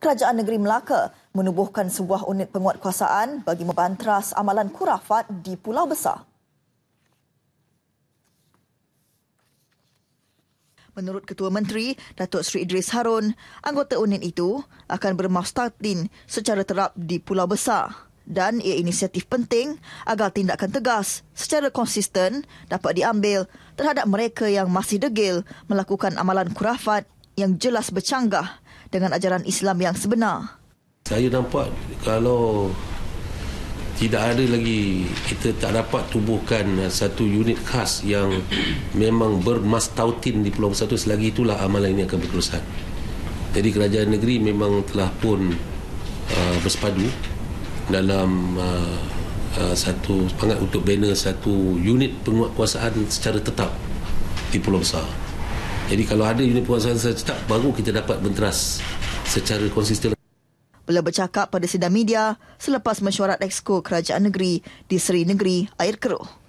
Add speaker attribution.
Speaker 1: Kerajaan Negeri Melaka menubuhkan sebuah unit penguatkuasaan bagi membantras amalan kurafat di Pulau Besar. Menurut Ketua Menteri Datuk Seri Idris Harun, anggota unit itu akan bermastatin secara terap di Pulau Besar dan ia inisiatif penting agar tindakan tegas secara konsisten dapat diambil terhadap mereka yang masih degil melakukan amalan kurafat yang jelas bercanggah dengan ajaran Islam yang sebenar.
Speaker 2: Saya nampak kalau tidak ada lagi kita tak dapat tubuhkan satu unit khas yang memang bermastautin di Pulau Bersatu selagi itulah amalan ini akan berterusan. Jadi kerajaan negeri memang telah pun uh, bersepadu dalam uh, uh, satu semangat untuk bina satu unit penguatkuasaan secara tetap di Pulau Besar. Jadi kalau ada unit penguasaan secetak, baru kita dapat menteras secara konsisten.
Speaker 1: Beliau bercakap pada sidang media selepas mesyuarat Exco Kerajaan Negeri di Seri Negeri Air Keruh.